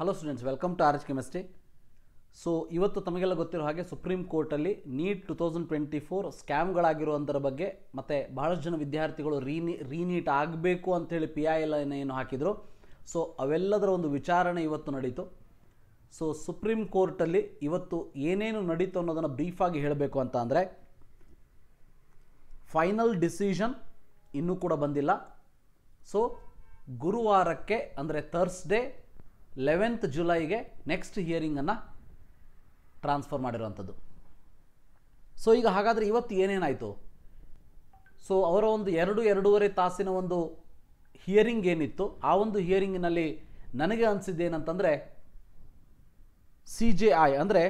hello students welcome to our chemistry so ಇವತ್ತು ತಮಗೆಲ್ಲ ಗೊತ್ತಿರೋ ಹಾಗೆ ಸುಪ್ರೀಂ ಕೋರ್ಟಲ್ಲಿ NEET two thousand twenty four ಸ್ಕ್ಯಾಮ್ಗಳಾಗಿರುವಂಥರ ಬಗ್ಗೆ ಮತ್ತು ಭಾಳಷ್ಟು ಜನ ವಿದ್ಯಾರ್ಥಿಗಳು ರೀನಿ ರೀನೀಟ್ ಆಗಬೇಕು ಅಂಥೇಳಿ ಪಿ ಐ ಎಲ್ ಏನು ಹಾಕಿದರು ಸೊ ಅವೆಲ್ಲದರ ಒಂದು ವಿಚಾರಣೆ ಇವತ್ತು ನಡೀತು ಸೊ ಸುಪ್ರೀಂ ಕೋರ್ಟಲ್ಲಿ ಇವತ್ತು ಏನೇನು ನಡೀತು ಅನ್ನೋದನ್ನು ಬ್ರೀಫಾಗಿ ಹೇಳಬೇಕು ಅಂತ ಅಂದರೆ ಫೈನಲ್ ಡಿಸಿಷನ್ ಇನ್ನೂ ಕೂಡ ಬಂದಿಲ್ಲ ಸೊ ಗುರುವಾರಕ್ಕೆ ಅಂದರೆ ಥರ್ಸ್ಡೇ ಲೆವೆಂತ್ ಜುಲೈಗೆ ನೆಕ್ಸ್ಟ್ ಹಿಯರಿಂಗನ್ನು ಟ್ರಾನ್ಸ್ಫರ್ ಮಾಡಿರುವಂಥದ್ದು ಸೊ ಈಗ ಹಾಗಾದರೆ ಇವತ್ತು ಏನೇನಾಯಿತು ಸೊ ಅವರ ಒಂದು ಎರಡು ಎರಡೂವರೆ ತಾಸಿನ ಒಂದು ಹಿಯರಿಂಗ್ ಏನಿತ್ತು ಆ ಒಂದು ಹಿಯರಿಂಗಿನಲ್ಲಿ ನನಗೆ ಅನಿಸಿದ್ದೇನಂತಂದರೆ ಸಿ ಜೆ ಐ ಅಂದರೆ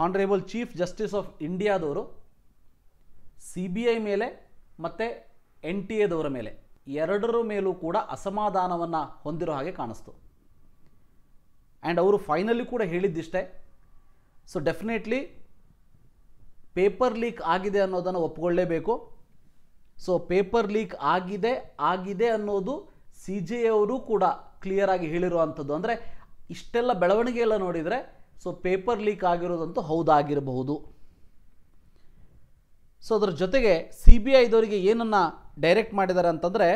ಹಾನರೇಬಲ್ ಚೀಫ್ ಜಸ್ಟಿಸ್ ಆಫ್ ಇಂಡಿಯಾದವರು ಸಿ ಬಿ ಐ ಮೇಲೆ ಮತ್ತು ಎನ್ ಟಿ ಎದವರ ಮೇಲೆ ಎರಡರ ಮೇಲೂ ಕೂಡ ಅಸಮಾಧಾನವನ್ನು ಹೊಂದಿರೋ ಹಾಗೆ ಕಾಣಿಸ್ತು ಆ್ಯಂಡ್ ಅವರು ಫೈನಲಿ ಕೂಡ ಹೇಳಿದ್ದಿಷ್ಟೇ ಸೊ ಡೆಫಿನೆಟ್ಲಿ ಪೇಪರ್ ಲೀಕ್ ಆಗಿದೆ ಅನ್ನೋದನ್ನು ಒಪ್ಕೊಳ್ಳೇಬೇಕು ಸೊ ಪೇಪರ್ ಲೀಕ್ ಆಗಿದೆ ಆಗಿದೆ ಅನ್ನೋದು ಸಿ ಜೆ ಅವರು ಕೂಡ ಕ್ಲಿಯರಾಗಿ ಹೇಳಿರುವಂಥದ್ದು ಅಂದರೆ ಇಷ್ಟೆಲ್ಲ ಬೆಳವಣಿಗೆ ಎಲ್ಲ ನೋಡಿದರೆ ಸೊ ಪೇಪರ್ ಲೀಕ್ ಆಗಿರೋದಂತೂ ಹೌದಾಗಿರಬಹುದು ಸೊ ಅದರ ಜೊತೆಗೆ ಸಿ ಬಿ ಐದವರಿಗೆ ಏನನ್ನು ಡೈರೆಕ್ಟ್ ಮಾಡಿದ್ದಾರೆ ಅಂತಂದರೆ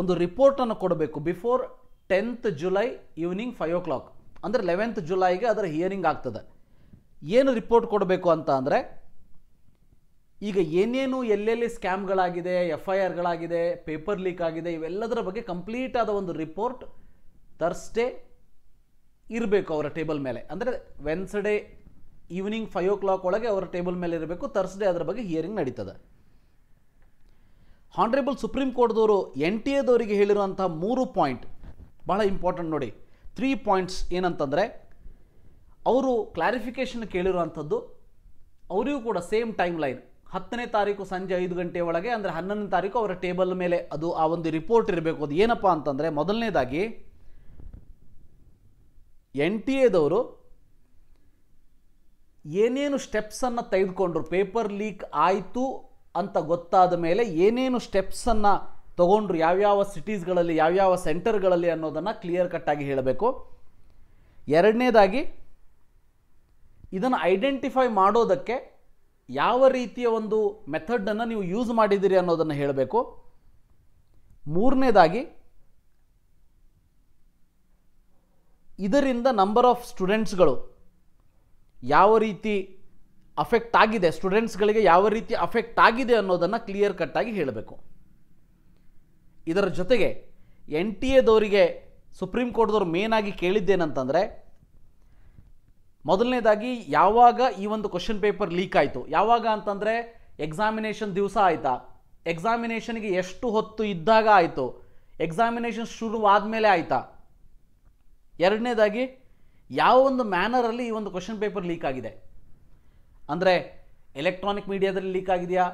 ಒಂದು ರಿಪೋರ್ಟನ್ನು ಕೊಡಬೇಕು before tenth July evening five o'clock ಅಂದರೆ ಲೆವೆಂತ್ ಜುಲೈಗೆ ಅದರ ಹಿಯರಿಂಗ್ ಆಗ್ತದೆ ಏನು ರಿಪೋರ್ಟ್ ಕೊಡಬೇಕು ಅಂತ ಅಂದರೆ ಈಗ ಏನೇನು ಎಲ್ಲೆಲ್ಲಿ ಸ್ಕ್ಯಾಮ್ಗಳಾಗಿದೆ ಎಫ್ ಐ ಆರ್ಗಳಾಗಿದೆ ಪೇಪರ್ ಲೀಕ್ ಆಗಿದೆ ಇವೆಲ್ಲದರ ಬಗ್ಗೆ ಕಂಪ್ಲೀಟ್ ಆದ ಒಂದು ರಿಪೋರ್ಟ್ ಥರ್ಸ್ಡೇ ಇರಬೇಕು ಅವರ ಟೇಬಲ್ ಮೇಲೆ ಅಂದರೆ Wednesday evening five o'clock ಒಳಗೆ ಅವರ ಟೇಬಲ್ ಮೇಲೆ ಇರಬೇಕು ಥರ್ಸ್ಡೇ ಅದರ ಬಗ್ಗೆ ಹಿಯರಿಂಗ್ ನಡೀತದೆ ಹಾನ್ರೇಬಲ್ ಸುಪ್ರೀಂ ಕೋರ್ಟ್ದವರು ಎನ್ ಟಿ ಎದವರಿಗೆ ಹೇಳಿರುವಂಥ ಮೂರು ಪಾಯಿಂಟ್ ಬಹಳ ಇಂಪಾರ್ಟೆಂಟ್ ನೋಡಿ ತ್ರೀ ಪಾಯಿಂಟ್ಸ್ ಏನಂತಂದರೆ ಅವರು ಕ್ಲಾರಿಫಿಕೇಷನ್ ಕೇಳಿರುವಂಥದ್ದು ಅವರಿಗೂ ಕೂಡ ಸೇಮ್ ಟೈಮ್ ಲೈನ್ ಹತ್ತನೇ ತಾರೀಕು ಸಂಜೆ ಐದು ಗಂಟೆ ಒಳಗೆ ಅಂದರೆ ಹನ್ನೊಂದನೇ ತಾರೀಕು ಅವರ ಟೇಬಲ್ ಮೇಲೆ ಅದು ಆ ಒಂದು ರಿಪೋರ್ಟ್ ಇರಬೇಕು ಅದು ಏನಪ್ಪ ಅಂತಂದರೆ ಮೊದಲನೇದಾಗಿ ಎನ್ ಟಿ ಎದವರು ಏನೇನು ಸ್ಟೆಪ್ಸನ್ನು ತೆಗೆದುಕೊಂಡ್ರು ಪೇಪರ್ ಲೀಕ್ ಆಯಿತು ಅಂತ ಗೊತ್ತಾದ ಮೇಲೆ ಏನೇನು ಸ್ಟೆಪ್ಸನ್ನು ತಗೊಂಡ್ರು ಯಾವ್ಯಾವ ಸಿಟೀಸ್ಗಳಲ್ಲಿ ಯಾವ್ಯಾವ ಸೆಂಟರ್ಗಳಲ್ಲಿ ಅನ್ನೋದನ್ನು ಕ್ಲಿಯರ್ ಕಟ್ಟಾಗಿ ಹೇಳಬೇಕು ಎರಡನೇದಾಗಿ ಇದನ್ನು ಐಡೆಂಟಿಫೈ ಮಾಡೋದಕ್ಕೆ ಯಾವ ರೀತಿಯ ಒಂದು ಮೆಥಡನ್ನು ನೀವು ಯೂಸ್ ಮಾಡಿದ್ದೀರಿ ಅನ್ನೋದನ್ನು ಹೇಳಬೇಕು ಮೂರನೇದಾಗಿ ಇದರಿಂದ ನಂಬರ್ ಆಫ್ ಸ್ಟೂಡೆಂಟ್ಸ್ಗಳು ಯಾವ ರೀತಿ ಅಫೆಕ್ಟ್ ಆಗಿದೆ ಸ್ಟೂಡೆಂಟ್ಸ್ಗಳಿಗೆ ಯಾವ ರೀತಿ ಅಫೆಕ್ಟ್ ಆಗಿದೆ ಅನ್ನೋದನ್ನು ಕ್ಲಿಯರ್ ಕಟ್ಟಾಗಿ ಹೇಳಬೇಕು ಇದರ ಜೊತೆಗೆ ಎನ್ ಟಿ ಎದವರಿಗೆ ಸುಪ್ರೀಂ ಕೋರ್ಟ್ದವ್ರು ಆಗಿ ಕೇಳಿದ್ದೇನಂತಂದರೆ ಮೊದಲನೇದಾಗಿ ಯಾವಾಗ ಈ ಒಂದು ಕ್ವಶನ್ ಪೇಪರ್ ಲೀಕ್ ಆಯಿತು ಯಾವಾಗ ಅಂತಂದರೆ ಎಕ್ಸಾಮಿನೇಷನ್ ದಿವಸ ಆಯಿತಾ ಎಕ್ಸಾಮಿನೇಷನ್ಗೆ ಎಷ್ಟು ಹೊತ್ತು ಇದ್ದಾಗ ಆಯಿತು ಎಕ್ಸಾಮಿನೇಷನ್ ಶುರುವಾದ ಮೇಲೆ ಆಯಿತಾ ಎರಡನೇದಾಗಿ ಯಾವ ಒಂದು ಮ್ಯಾನರಲ್ಲಿ ಈ ಒಂದು ಕ್ವಶನ್ ಪೇಪರ್ ಲೀಕ್ ಆಗಿದೆ ಅಂದರೆ ಎಲೆಕ್ಟ್ರಾನಿಕ್ ಮೀಡಿಯಾದಲ್ಲಿ ಲೀಕ್ ಆಗಿದೆಯಾ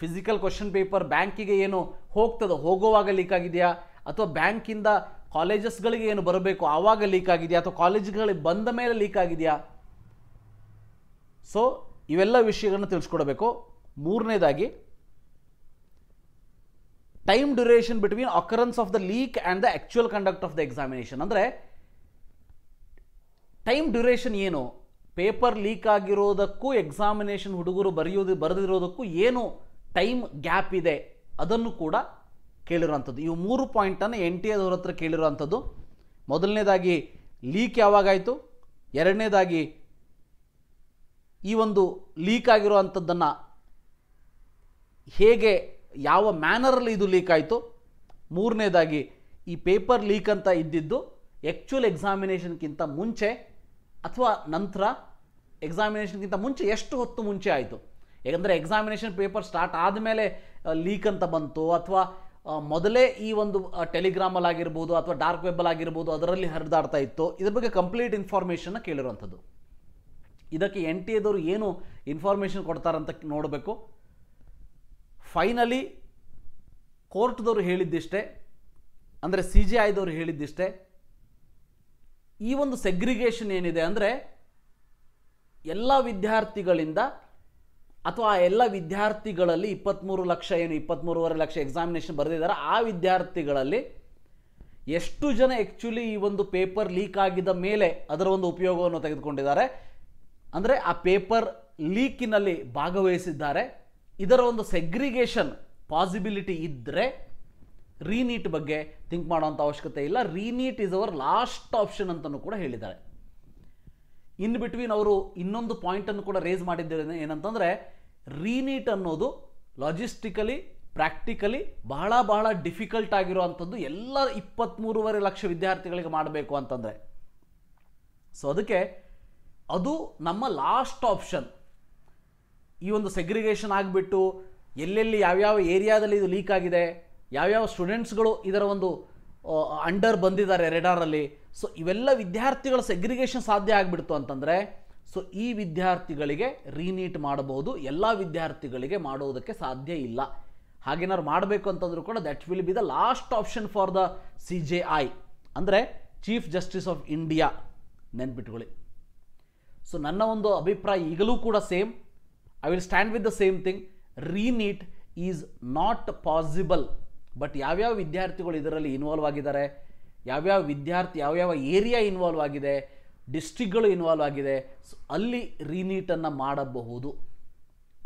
ಫಿಸಿಕಲ್ ಕ್ವಶನ್ ಪೇಪರ್ ಬ್ಯಾಂಕಿಗೆ ಏನು ಹೋಗ್ತದೋ ಹೋಗೋವಾಗ ಲೀಕ್ ಆಗಿದೆಯಾ ಅಥವಾ ಬ್ಯಾಂಕಿಂದ ಕಾಲೇಜಸ್ಗಳಿಗೆ ಏನು ಬರಬೇಕು ಆವಾಗ ಲೀಕ್ ಆಗಿದೆಯಾ ಅಥವಾ ಕಾಲೇಜ್ಗಳಿಗೆ ಬಂದ ಮೇಲೆ ಲೀಕ್ ಆಗಿದೆಯಾ ಸೊ ಇವೆಲ್ಲ ವಿಷಯಗಳನ್ನು ತಿಳಿಸ್ಕೊಡ್ಬೇಕು ಮೂರನೇದಾಗಿ time duration between occurrence of the leak and the actual conduct of the examination ಅಂದರೆ ಟೈಮ್ ಡ್ಯೂರೇಷನ್ ಏನು ಪೇಪರ್ ಲೀಕ್ ಆಗಿರೋದಕ್ಕೂ ಎಕ್ಸಾಮಿನೇಷನ್ ಹುಡುಗರು ಬರೆಯೋದು ಬರೆದಿರೋದಕ್ಕೂ ಏನು ಟೈಮ್ ಗ್ಯಾಪ್ ಇದೆ ಅದನ್ನು ಕೂಡ ಕೇಳಿರುವಂಥದ್ದು ಇವು ಮೂರು ಪಾಯಿಂಟನ್ನು ಎನ್ ಟಿ ಎದವ್ರ ಹತ್ರ ಕೇಳಿರುವಂಥದ್ದು ಮೊದಲನೇದಾಗಿ ಲೀಕ್ ಯಾವಾಗಾಯಿತು ಎರಡನೇದಾಗಿ ಈ ಒಂದು ಲೀಕ್ ಆಗಿರುವಂಥದ್ದನ್ನು ಹೇಗೆ ಯಾವ ಮ್ಯಾನರಲ್ಲಿ ಇದು ಲೀಕ್ ಆಯಿತು ಮೂರನೇದಾಗಿ ಈ ಪೇಪರ್ ಲೀಕ್ ಅಂತ ಇದ್ದಿದ್ದು ಆ್ಯಕ್ಚುಯಲ್ ಎಕ್ಸಾಮಿನೇಷನ್ಗಿಂತ ಮುಂಚೆ ಅಥವಾ ನಂತರ ಎಕ್ಸಾಮಿನೇಷನ್ಗಿಂತ ಮುಂಚೆ ಎಷ್ಟು ಹೊತ್ತು ಮುಂಚೆ ಆಯಿತು ಯಾಕಂದರೆ ಎಕ್ಸಾಮಿನೇಷನ್ ಪೇಪರ್ ಸ್ಟಾರ್ಟ್ ಆದಮೇಲೆ ಲೀಕ್ ಅಂತ ಬಂತು ಅಥವಾ ಮೊದಲೇ ಈ ಒಂದು ಟೆಲಿಗ್ರಾಮಲ್ಲಿ ಆಗಿರ್ಬೋದು ಅಥವಾ ಡಾರ್ಕ್ ವೆಬ್ಬಲ್ಲಿ ಆಗಿರ್ಬೋದು ಅದರಲ್ಲಿ ಹರಿದಾಡ್ತಾ ಇತ್ತು ಇದ್ರ ಬಗ್ಗೆ ಕಂಪ್ಲೀಟ್ ಇನ್ಫಾರ್ಮೇಷನ್ನ ಕೇಳಿರುವಂಥದ್ದು ಇದಕ್ಕೆ ಎನ್ ಟಿ ಎದವರು ಏನು ಇನ್ಫಾರ್ಮೇಷನ್ ಕೊಡ್ತಾರಂತ ನೋಡಬೇಕು ಫೈನಲಿ ಕೋರ್ಟ್ದವರು ಹೇಳಿದ್ದಿಷ್ಟೇ ಅಂದರೆ ಸಿ ಜಿ ಐದವರು ಹೇಳಿದ್ದಿಷ್ಟೇ ಈ ಒಂದು ಸೆಗ್ರಿಗೇಷನ್ ಏನಿದೆ ಅಂದರೆ ಎಲ್ಲ ವಿದ್ಯಾರ್ಥಿಗಳಿಂದ ಅಥವಾ ಆ ಎಲ್ಲ ವಿದ್ಯಾರ್ಥಿಗಳಲ್ಲಿ ಇಪ್ಪತ್ತ್ಮೂರು ಲಕ್ಷ ಏನು ಇಪ್ಪತ್ತ್ಮೂರುವರೆ ಲಕ್ಷ ಎಕ್ಸಾಮಿನೇಷನ್ ಬರೆದಿದ್ದಾರೆ ಆ ವಿದ್ಯಾರ್ಥಿಗಳಲ್ಲಿ ಎಷ್ಟು ಜನ ಆ್ಯಕ್ಚುಲಿ ಈ ಒಂದು ಪೇಪರ್ ಲೀಕ್ ಆಗಿದ ಮೇಲೆ ಅದರ ಒಂದು ಉಪಯೋಗವನ್ನು ತೆಗೆದುಕೊಂಡಿದ್ದಾರೆ ಅಂದರೆ ಆ ಪೇಪರ್ ಲೀಕಿನಲ್ಲಿ ಭಾಗವಹಿಸಿದ್ದಾರೆ ಇದರ ಒಂದು ಸೆಗ್ರಿಗೇಷನ್ ಪಾಸಿಬಿಲಿಟಿ ಇದ್ದರೆ ರೀನೀಟ್ ಬಗ್ಗೆ ಥಿಂಕ್ ಮಾಡುವಂಥ ಅವಶ್ಯಕತೆ ಇಲ್ಲ reNEET is our last option ಅಂತಲೂ ಕೂಡ ಹೇಳಿದ್ದಾರೆ ಇನ್ ಬಿಟ್ವೀನ್ ಅವರು ಇನ್ನೊಂದು ಪಾಯಿಂಟನ್ನು ಕೂಡ ರೇಸ್ ಮಾಡಿದ್ದಾರೆ ಏನಂತಂದರೆ ರೀನೀಟ್ ಅನ್ನೋದು ಲಾಜಿಸ್ಟಿಕಲಿ ಪ್ರಾಕ್ಟಿಕಲಿ ಬಹಳ ಬಹಳ ಡಿಫಿಕಲ್ಟ್ ಆಗಿರುವಂಥದ್ದು ಎಲ್ಲ ಇಪ್ಪತ್ತ್ಮೂರುವರೆ ಲಕ್ಷ ವಿದ್ಯಾರ್ಥಿಗಳಿಗೆ ಮಾಡಬೇಕು ಅಂತಂದರೆ ಸೊ ಅದಕ್ಕೆ ಅದು ನಮ್ಮ ಲಾಸ್ಟ್ ಆಪ್ಷನ್ ಈ ಒಂದು ಸೆಗ್ರಿಗೇಷನ್ ಆಗಿಬಿಟ್ಟು ಎಲ್ಲೆಲ್ಲಿ ಯಾವ್ಯಾವ ಏರಿಯಾದಲ್ಲಿ ಇದು ಲೀಕ್ ಆಗಿದೆ ಯಾವ್ಯಾವ ಸ್ಟೂಡೆಂಟ್ಸ್ಗಳು ಇದರ ಒಂದು ಅಂಡರ್ ಬಂದಿದ್ದಾರೆ ರೆಡಾರಲ್ಲಿ ಸೊ ಇವೆಲ್ಲ ವಿದ್ಯಾರ್ಥಿಗಳ ಸೆಗ್ರಿಗೇಷನ್ ಸಾಧ್ಯ ಆಗಿಬಿಡ್ತು ಅಂತಂದರೆ ಸೊ ಈ ವಿದ್ಯಾರ್ಥಿಗಳಿಗೆ ರೀನೀಟ್ ಮಾಡಬಹುದು ಎಲ್ಲ ವಿದ್ಯಾರ್ಥಿಗಳಿಗೆ ಮಾಡೋದಕ್ಕೆ ಸಾಧ್ಯ ಇಲ್ಲ ಹಾಗೇನಾದ್ರು ಮಾಡಬೇಕು ಅಂತಂದ್ರೂ ಕೂಡ that will be the last option for the C J I ಅಂದರೆ ಚೀಫ್ ಜಸ್ಟಿಸ್ ಆಫ್ ಇಂಡಿಯಾ ನೆನ್ಪಿಟ್ಕೊಳ್ಳಿ ಸೊ ನನ್ನ ಒಂದು ಅಭಿಪ್ರಾಯ ಈಗಲೂ ಕೂಡ same I will stand with the same thing reNEET is not possible but ಯಾವ್ಯಾವ ವಿದ್ಯಾರ್ಥಿಗಳು ಇದರಲ್ಲಿ ಇನ್ವಾಲ್ವ್ ಆಗಿದ್ದಾರೆ ಯಾವ್ಯಾವ ವಿದ್ಯಾರ್ಥಿ ಯಾವ್ಯಾವ ಏರಿಯಾ ಇನ್ವಾಲ್ವ್ ಆಗಿದೆ ಡಿಸ್ಟ್ರಿಕ್ಗಳು ಇನ್ವಾಲ್ವ್ ಆಗಿದೆ ಅಲ್ಲಿ ರೀನೀಟನ್ನು ಮಾಡಬಹುದು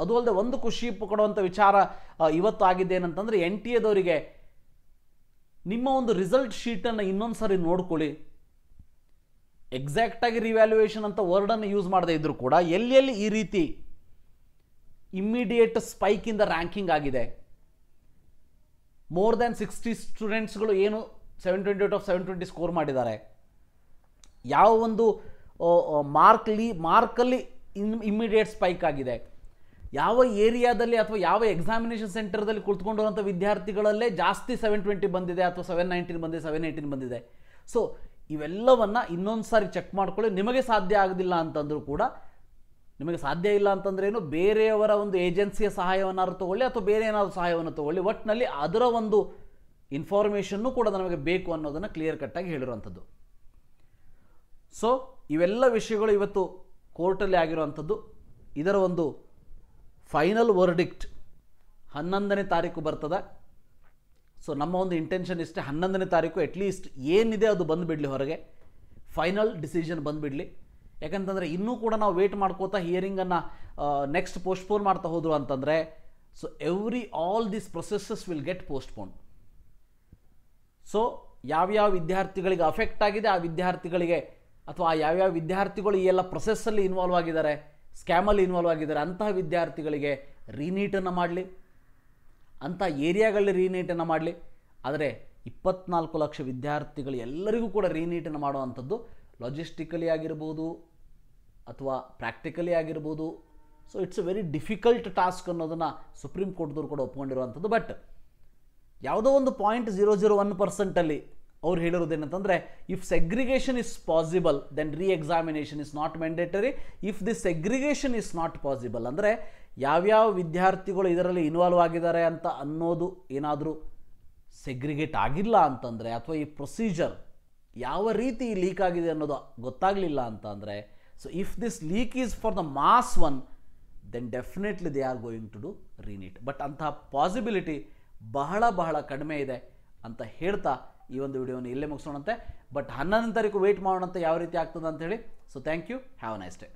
ಅದು ಅಲ್ಲದೆ ಒಂದು ಖುಷಿ ಕೊಡುವಂಥ ವಿಚಾರ ಇವತ್ತು ಆಗಿದೆ ಏನಂತಂದರೆ ಎನ್ ಟಿ ಎದವರಿಗೆ ನಿಮ್ಮ ಒಂದು ರಿಸಲ್ಟ್ ಶೀಟನ್ನು ಇನ್ನೊಂದು ಸಾರಿ ನೋಡ್ಕೊಳ್ಳಿ ಎಕ್ಸಾಕ್ಟಾಗಿ ರಿವ್ಯಾಲ್ಯೂಯೇಷನ್ ಅಂತ ವರ್ಡನ್ನು ಯೂಸ್ ಮಾಡದೇ ಇದ್ದರೂ ಕೂಡ ಎಲ್ಲೆಲ್ಲಿ ಈ ರೀತಿ ಇಮ್ಮಿಡಿಯೇಟ್ ಸ್ಪೈಕಿಂದ ರ್ಯಾಂಕಿಂಗ್ ಆಗಿದೆ ಮೋರ್ ದ್ಯಾನ್ ಸಿಕ್ಸ್ಟಿ ಸ್ಟೂಡೆಂಟ್ಸ್ಗಳು ಏನು seven twenty eight of seven twenty score ಮಾಡಿದ್ದಾರೆ ಯಾವ ಒಂದು ಮಾರ್ಕ್ಲಿ ಮಾರ್ಕಲ್ಲಿ ಇನ್ ಇಮ್ಮಿಡಿಯೇಟ್ ಸ್ಪೈಕ್ ಆಗಿದೆ ಯಾವ ಏರಿಯಾದಲ್ಲಿ ಅಥವಾ ಯಾವ ಎಕ್ಸಾಮಿನೇಷನ್ ಸೆಂಟರ್ದಲ್ಲಿ ಕುಳಿತುಕೊಂಡಿರುವಂಥ ವಿದ್ಯಾರ್ಥಿಗಳಲ್ಲೇ ಜಾಸ್ತಿ ಸೆವೆನ್ ಟ್ವೆಂಟಿ ಬಂದಿದೆ ಅಥವಾ ಸೆವೆನ್ ನೈಂಟೀನ್ ಬಂದಿದೆ ಸೆವೆನ್ ಏಯ್ಟೀನ್ ಬಂದಿದೆ ಸೊ ಇವೆಲ್ಲವನ್ನು ಇನ್ನೊಂದು ಸಾರಿ ಚೆಕ್ ಮಾಡ್ಕೊಳ್ಳಿ ನಿಮಗೆ ಸಾಧ್ಯ ಆಗೋದಿಲ್ಲ ಅಂತಂದರೂ ಕೂಡ ನಿಮಗೆ ಸಾಧ್ಯ ಇಲ್ಲ ಅಂತಂದ್ರೆ ಏನು ಬೇರೆಯವರ ಒಂದು ಏಜೆನ್ಸಿಯ ಸಹಾಯವನ್ನಾದ್ರು ತಗೊಳ್ಳಿ ಅಥವಾ ಬೇರೆ ಏನಾದರೂ ಸಹಾಯವನ್ನು ತಗೊಳ್ಳಿ ಒಟ್ಟಿನಲ್ಲಿ ಅದರ ಒಂದು ಇನ್ಫಾರ್ಮೇಷನ್ನು ಕೂಡ ನಮಗೆ ಬೇಕು ಅನ್ನೋದನ್ನು ಕ್ಲಿಯರ್ ಕಟ್ಟಾಗಿ ಹೇಳಿರುವಂಥದ್ದು ಸೊ ಇವೆಲ್ಲ ವಿಷಯಗಳು ಇವತ್ತು ಕೋರ್ಟಲ್ಲಿ ಆಗಿರುವಂಥದ್ದು ಇದರ ಒಂದು ಫೈನಲ್ ವರ್ಡಿಕ್ಟ್ ಹನ್ನೊಂದನೇ ತಾರೀಕು ಬರ್ತದೆ ಸೊ ನಮ್ಮ ಒಂದು ಇಂಟೆನ್ಷನ್ ಇಷ್ಟೇ ಹನ್ನೊಂದನೇ ತಾರೀಕು ಅಟ್ಲೀಸ್ಟ್ ಏನಿದೆ ಅದು ಬಂದುಬಿಡಲಿ ಹೊರಗೆ ಫೈನಲ್ ಡಿಸಿಷನ್ ಬಂದುಬಿಡಲಿ ಯಾಕಂತಂದರೆ ಇನ್ನೂ ಕೂಡ ನಾವು ವೇಟ್ ಮಾಡ್ಕೋತಾ ಹಿಯರಿಂಗನ್ನು ನೆಕ್ಸ್ಟ್ ಪೋಸ್ಟ್ಪೋನ್ ಮಾಡ್ತಾ ಹೋದರು ಅಂತಂದರೆ so every all this processes will get postpone so ಯಾವ್ಯಾವ ವಿದ್ಯಾರ್ಥಿಗಳಿಗೆ ಅಫೆಕ್ಟ್ ಆಗಿದೆ ಆ ವಿದ್ಯಾರ್ಥಿಗಳಿಗೆ ಅಥವಾ ಯಾವ್ಯಾವ ವಿದ್ಯಾರ್ಥಿಗಳು ಈ ಎಲ್ಲ ಪ್ರೊಸೆಸ್ಸಲ್ಲಿ ಇನ್ವಾಲ್ವ್ ಆಗಿದ್ದಾರೆ ಸ್ಕ್ಯಾಮಲ್ಲಿ ಇನ್ವಾಲ್ವ್ ಆಗಿದ್ದಾರೆ ಅಂತಹ ವಿದ್ಯಾರ್ಥಿಗಳಿಗೆ ರೀನೀಟನ್ನು ಮಾಡಲಿ ಅಂಥ ಏರಿಯಾಗಳಲ್ಲಿ ರೀನೀಟನ್ನು ಮಾಡಲಿ ಆದರೆ ಇಪ್ಪತ್ನಾಲ್ಕು ಲಕ್ಷ ವಿದ್ಯಾರ್ಥಿಗಳು ಎಲ್ಲರಿಗೂ ಕೂಡ ರೀನೀಟನ್ನು ಮಾಡುವಂಥದ್ದು ಲಾಜಿಸ್ಟಿಕಲಿ ಆಗಿರ್ಬೋದು ಅಥವಾ ಪ್ರಾಕ್ಟಿಕಲಿ ಆಗಿರ್ಬೋದು so it's a very difficult task ಅನ್ನೋದನ್ನು ಸುಪ್ರೀಂ ಕೋರ್ಟ್ದವ್ರು ಕೂಡ ಒಪ್ಕೊಂಡಿರುವಂಥದ್ದು ಬಟ್ ಯಾವುದೋ ಒಂದು ಪಾಯಿಂಟ್ ಜೀರೋ ಜೀರೋ ಒನ್ ಪರ್ಸೆಂಟಲ್ಲಿ ಅವ್ರು ಹೇಳಿರೋದೇನಂತಂದರೆ if segregation is possible then reexamination is not mandatory if this segregation is not possible ಅಂದರೆ ಯಾವ್ಯಾವ ವಿದ್ಯಾರ್ಥಿಗಳು ಇದರಲ್ಲಿ ಇನ್ವಾಲ್ವ್ ಆಗಿದ್ದಾರೆ ಅಂತ ಅನ್ನೋದು ಏನಾದರೂ ಸೆಗ್ರಿಗೇಟ್ ಆಗಿಲ್ಲ ಅಂತಂದರೆ ಅಥವಾ ಈ ಪ್ರೊಸೀಜರ್ ಯಾವ ರೀತಿ ಲೀಕ್ ಆಗಿದೆ ಅನ್ನೋದು ಗೊತ್ತಾಗಲಿಲ್ಲ ಅಂತಂದರೆ so if this leak is for the mass one then definitely they are going to do reNEET but ಅಂತಹ ಪಾಸಿಬಿಲಿಟಿ ಬಹಳ ಬಹಳ ಕಡಿಮೆ ಇದೆ ಅಂತ ಹೇಳ್ತಾ ಈ ಒಂದು ವಿಡಿಯೋನ ಇಲ್ಲೇ ಮುಗಿಸೋಣಂತೆ ಬಟ್ ಹನ್ನೊಂದನೇ ತಾರೀಕು ವೆಯ್ಟ್ ಮಾಡೋಣಂತೆ ಯಾವ ರೀತಿ ಆಗ್ತದೆ ಅಂತ ಹೇಳಿ so thank you have nice day